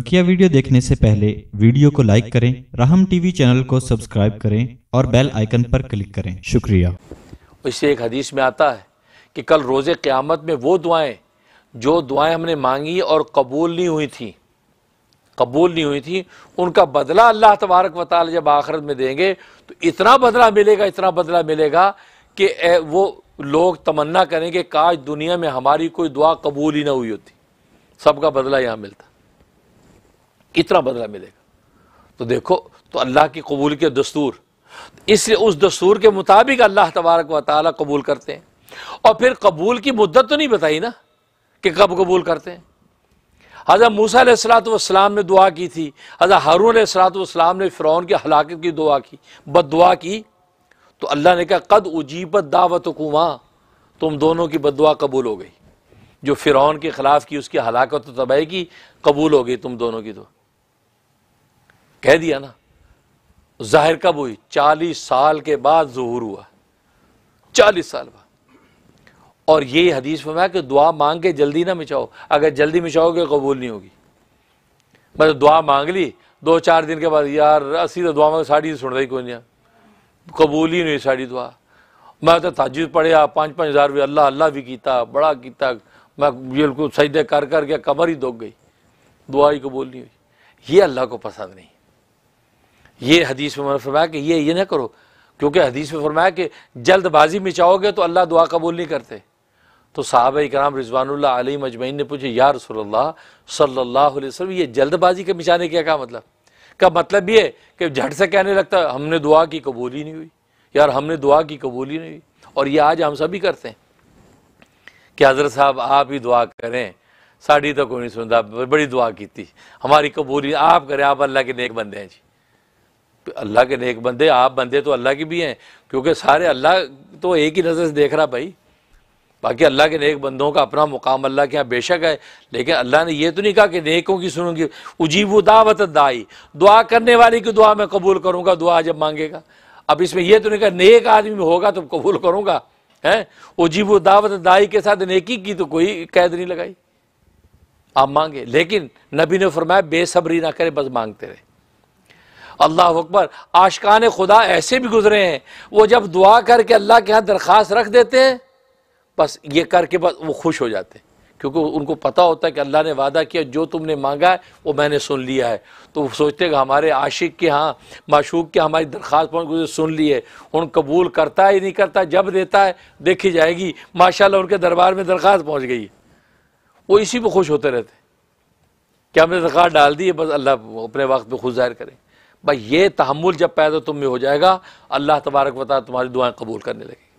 बकिया वीडियो देखने से पहले वीडियो को लाइक करें राहम टीवी चैनल को सब्सक्राइब करें और बेल आइकन पर क्लिक करें शुक्रिया इससे एक हदीस में आता है कि कल रोजे क़्यामत में वो दुआएं जो दुआएं हमने मांगी और कबूल नहीं हुई थी कबूल नहीं हुई थी उनका बदला अल्लाह तबारक वाल जब आखिरत में देंगे तो इतना बदला मिलेगा इतना बदला मिलेगा कि वो लोग तमन्ना करेंगे काश दुनिया में हमारी कोई दुआ कबूल ही ना हुई होती सबका बदला यहाँ मिलता इतना बदला मिलेगा तो देखो तो अल्लाह की कबूल के दस्तूर इसलिए उस दस्तूर के मुताबिक अल्लाह तबारक व ताली कबूल करते हैं और फिर कबूल की मुद्दत तो नहीं बताई ना कि कब कबूल करते हैं हज़रत मूसा सलातम ने दुआ की थी हज़रत हारून सलाम ने फ़िरौन की हलाकत की दुआ की बद दुआ की तो अल्लाह ने कहा कद उजीबत दावत कुमा तुम दोनों की बद दुआ कबूल हो गई जो फ़िरौन के ख़िलाफ़ की उसकी हलाकत तबाही की कबूल हो गई तुम दोनों की दुआ तो। कह दिया ना जाहिर कब हुई चालीस साल के बाद जहूर हुआ चालीस साल बाद और ये हदीस फरमाया कि दुआ मांग के जल्दी ना मिचाओ अगर जल्दी मिचाओगे कबूल नहीं होगी मतलब दुआ मांग ली दो चार दिन के बाद यार असी तो दुआ मांग साड़ी तो सुन रही कोई नहीं कबूल ही नहीं साड़ी दुआ मैं तो ताजिद पढ़े पाँच पाँच हज़ार रुपये अल्लाह अल्लाह भी किया बड़ा किया मैं बिल्कुल सजदे कर कर के कमर ही दुख गई दुआ ही कबूल नहीं हुई ये अल्लाह को पसंद नहीं ये हदीस में फरमाया कि ये ये ना करो क्योंकि हदीस में फरमाया कि जल्दबाजी में चाहोगे तो अल्लाह दुआ कबूल नहीं करते तो साहब इकराम रिजवानुल्ला आली मजमैन ने पूछे यार रसोल्ला सल्ला वसलम ये जल्दबाजी के मिचाने क्या क्या मतलब का मतलब ये कि झट से कहने लगता हमने दुआ की कबूल ही नहीं हुई यार हमने दुआ की कबूल ही नहीं हुई और ये आज हम सभी करते हैं कि हजरत साहब आप ही दुआ करें साड़ी तो कोई नहीं सुनता बड़ी दुआ की थी हमारी कबूली आप करें आप अल्लाह के नेक बंदे हैं जी अल्लाह के नेक बंदे आप बंदे तो अल्लाह के भी हैं क्योंकि सारे अल्लाह तो एक ही नज़र से देख रहा भाई बाकी अल्लाह के नेक बंदों का अपना मुकाम अल्लाह के यहाँ बेशक है लेकिन अल्लाह ने यह तो नहीं कहा कि नेकों की सुनूंगी उजीब दावत दाई दुआ करने वाले की दुआ मैं कबूल करूँगा दुआ जब मांगेगा अब इसमें यह तो नहीं कहा नेक आदमी में होगा तो कबूल करूँगा है उजीब दावत दाई के साथ नेकी की तो कोई कैद नहीं लगाई आप मांगे लेकिन नबी ने फरमाया बेसब्री ना करे बस मांगते रहे अल्लाह अकबर आशकान खुदा ऐसे भी गुजरे हैं वो जब दुआ करके अल्लाह के यहाँ दरख्वास्त रख देते हैं बस ये करके बस वो खुश हो जाते हैं क्योंकि उनको पता होता है कि अल्लाह ने वादा किया जो तुमने मांगा है वो मैंने सुन लिया है तो वो सोचते कि हमारे आशिक के यहाँ माशूक के हमारी दरख्वास्त पहुँच सुन ली है उन कबूल करता है नहीं करता जब देता है देखी जाएगी माशाल्लाह उनके दरबार में दरख्वास्त पहुँच गई वो इसी पर खुश होते रहते क्या हमने दरख्वास्त डाल दी है बस अल्लाह अपने वक्त पर खुद जाहिर करें भाई ये तहमुल जब पैदा तुम में हो जाएगा अल्लाह तबारक बता तुम्हारी दुआएं कबूल करने लगेगी